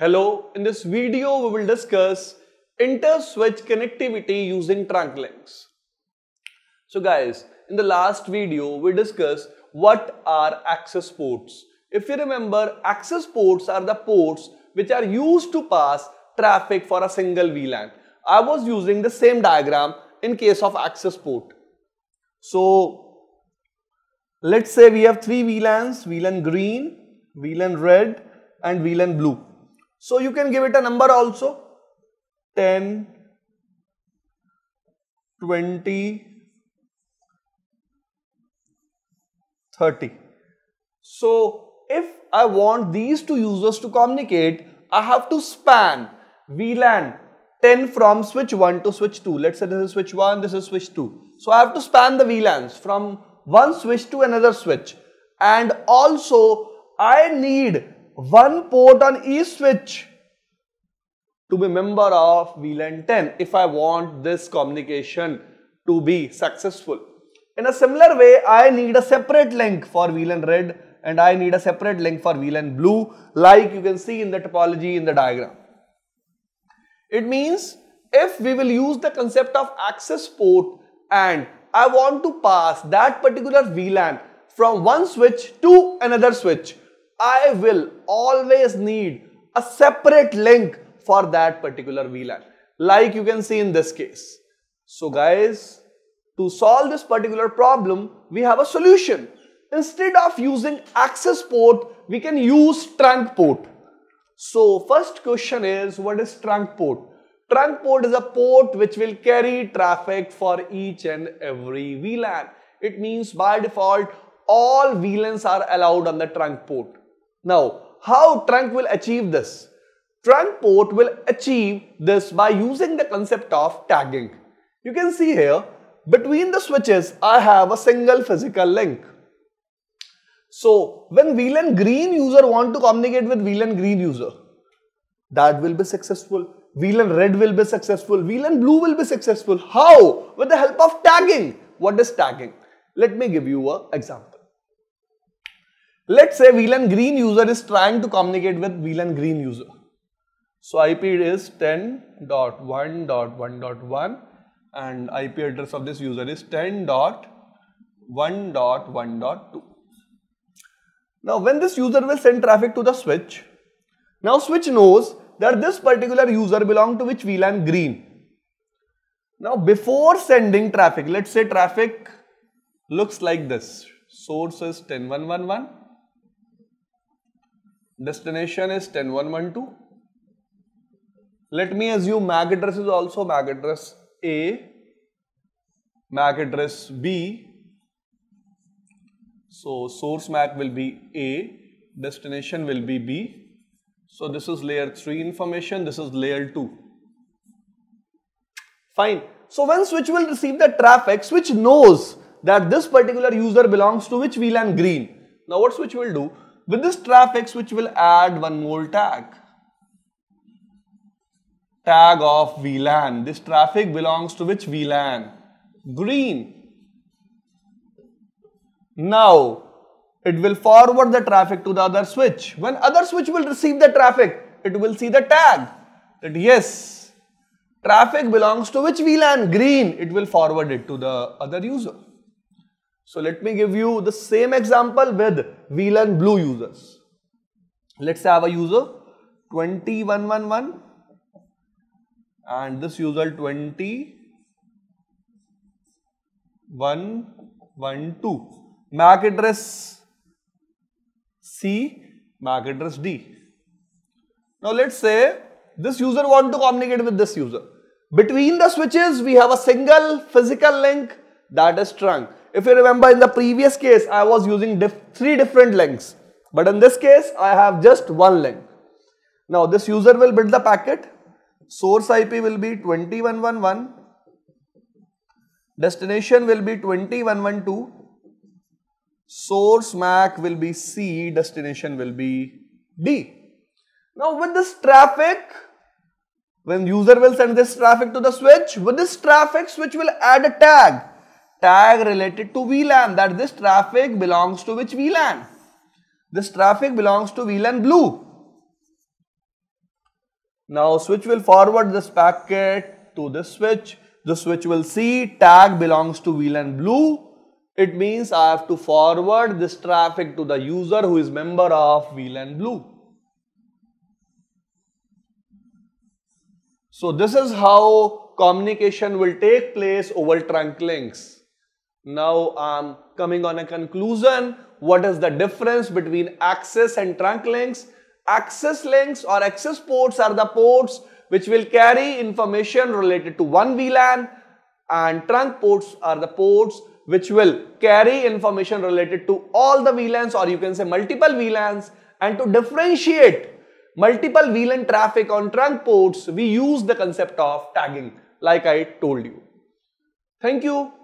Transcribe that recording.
Hello, in this video we will discuss inter-switch connectivity using trunk links. So guys, in the last video we discussed what are access ports. If you remember, access ports are the ports which are used to pass traffic for a single VLAN. I was using the same diagram in case of access port. So let's say we have three VLANs, VLAN green, VLAN red and VLAN blue. So you can give it a number also 10, 20, 30. So if I want these two users to communicate, I have to span VLAN 10 from switch 1 to switch 2. Let's say this is switch 1, this is switch 2. So I have to span the VLANs from one switch to another switch. And also I need one port on each switch to be member of VLAN 10 if I want this communication to be successful. In a similar way, I need a separate link for VLAN red and I need a separate link for VLAN blue like you can see in the topology in the diagram. It means if we will use the concept of access port and I want to pass that particular VLAN from one switch to another switch I will always need a separate link for that particular VLAN like you can see in this case. So guys, to solve this particular problem, we have a solution. Instead of using access port, we can use trunk port. So first question is, what is trunk port? Trunk port is a port which will carry traffic for each and every VLAN. It means by default, all VLANs are allowed on the trunk port. Now, how trunk will achieve this? Trunk port will achieve this by using the concept of tagging. You can see here, between the switches, I have a single physical link. So, when VLAN green user want to communicate with VLAN green user, that will be successful. VLAN red will be successful. VLAN blue will be successful. How? With the help of tagging. What is tagging? Let me give you an example. Let's say VLAN green user is trying to communicate with VLAN green user. So IP is 10.1.1.1 and IP address of this user is 10.1.1.2. Now when this user will send traffic to the switch, now switch knows that this particular user belong to which VLAN green. Now before sending traffic, let's say traffic looks like this. Source is 10.1.1.1 destination is 10112. Let me assume MAC address is also MAC address A, MAC address B. So source MAC will be A, destination will be B. So this is layer 3 information, this is layer 2. Fine. So when switch will receive the traffic, switch knows that this particular user belongs to which VLAN green. Now what switch will do? with this traffic switch will add one more tag tag of VLAN this traffic belongs to which VLAN green now it will forward the traffic to the other switch when other switch will receive the traffic it will see the tag that yes traffic belongs to which VLAN green it will forward it to the other user so let me give you the same example with VLAN blue users. Let's have a user 20111 and this user 20112 MAC address C, MAC address D. Now let's say this user want to communicate with this user. Between the switches, we have a single physical link that is trunk. If you remember in the previous case, I was using diff three different lengths. But in this case, I have just one length. Now this user will build the packet. Source IP will be 2111. Destination will be 2112. Source MAC will be C, destination will be D. Now with this traffic, when user will send this traffic to the switch, with this traffic switch will add a tag tag related to VLAN that this traffic belongs to which VLAN. This traffic belongs to VLAN blue. Now switch will forward this packet to this switch. The switch will see tag belongs to VLAN blue. It means I have to forward this traffic to the user who is member of VLAN blue. So this is how communication will take place over trunk links. Now I'm um, coming on a conclusion. What is the difference between access and trunk links? Access links or access ports are the ports which will carry information related to one VLAN and trunk ports are the ports which will carry information related to all the VLANs or you can say multiple VLANs and to differentiate multiple VLAN traffic on trunk ports, we use the concept of tagging like I told you. Thank you.